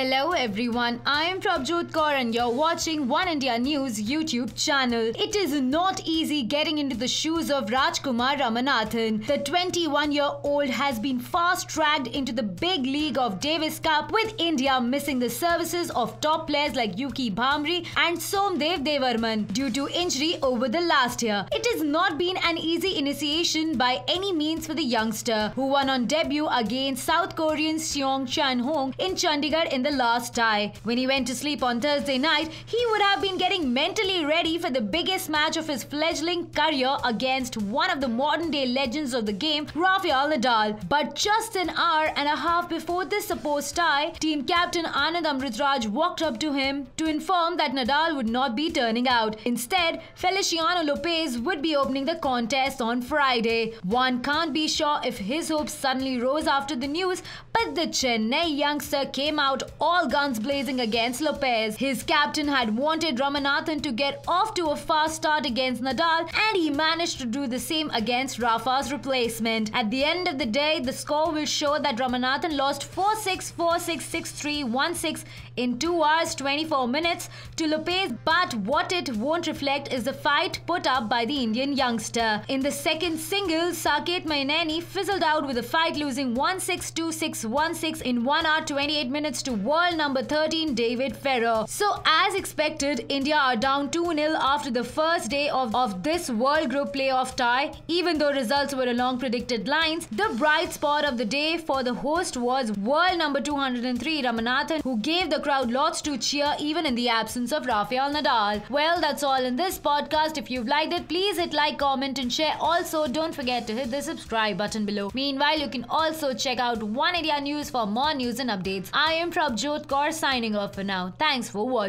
Hello everyone, I am Prabjot Kaur and you're watching One India News YouTube channel. It is not easy getting into the shoes of Rajkumar Ramanathan. The 21-year-old has been fast-tracked into the big league of Davis Cup with India missing the services of top players like Yuki Bhamri and Somdev Devarman due to injury over the last year. It has not been an easy initiation by any means for the youngster who won on debut against South Korean Seong Chan-hong in Chandigarh in the the last tie. When he went to sleep on Thursday night, he would have been getting mentally ready for the biggest match of his fledgling career against one of the modern day legends of the game, Rafael Nadal. But just an hour and a half before this supposed tie, team captain Anand Amritraj walked up to him to inform that Nadal would not be turning out. Instead, Feliciano Lopez would be opening the contest on Friday. One can't be sure if his hopes suddenly rose after the news, but the Chennai youngster came out all guns blazing against Lopez. His captain had wanted Ramanathan to get off to a fast start against Nadal and he managed to do the same against Rafa's replacement. At the end of the day, the score will show that Ramanathan lost 4-6, 4-6, 6-3, 1-6 in 2 hours 24 minutes to Lopez but what it won't reflect is the fight put up by the Indian youngster. In the second single, Saket Mainani fizzled out with a fight losing 1-6, 2-6, 1-6 in 1 hour 28 minutes to world number 13 David Ferrer. So as expected, India are down 2-0 after the first day of, of this World Group playoff tie. Even though results were along predicted lines, the bright spot of the day for the host was world number 203 Ramanathan who gave the crowd lots to cheer even in the absence of Rafael Nadal. Well, that's all in this podcast. If you've liked it, please hit like, comment and share. Also, don't forget to hit the subscribe button below. Meanwhile, you can also check out One India News for more news and updates. I am Prabhu. Jodh signing off for now. Thanks for watching.